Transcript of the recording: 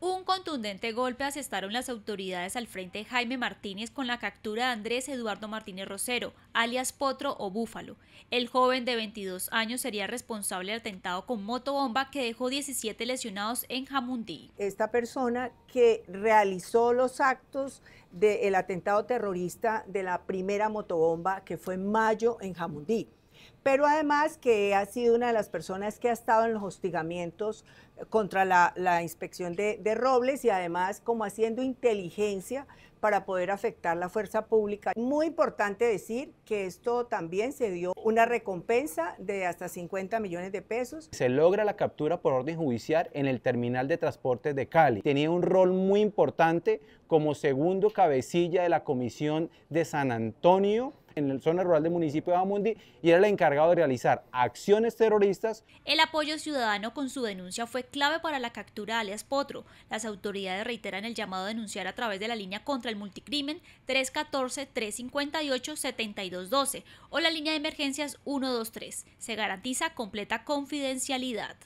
Un contundente golpe asestaron las autoridades al frente de Jaime Martínez con la captura de Andrés Eduardo Martínez Rosero, alias Potro o Búfalo. El joven de 22 años sería responsable del atentado con motobomba que dejó 17 lesionados en Jamundí. Esta persona que realizó los actos del atentado terrorista de la primera motobomba que fue en mayo en Jamundí pero además que ha sido una de las personas que ha estado en los hostigamientos eh, contra la, inspección de, de, Robles y además como haciendo inteligencia para poder afectar la fuerza pública. Muy importante decir que esto también se dio una recompensa de hasta 50 millones de pesos. Se logra la captura por orden judicial en el terminal de transportes de Cali. Tenía un rol muy importante como segundo cabecilla de la Comisión de San Antonio en el zona rural del municipio de Amundi y era el encargado de realizar acciones terroristas. El apoyo ciudadano con su denuncia fue clave para la captura de alias Potro. Las autoridades reiteran el llamado a denunciar a través de la línea contra el multicrimen 314-358-7212 o la línea de emergencias 123. Se garantiza completa confidencialidad.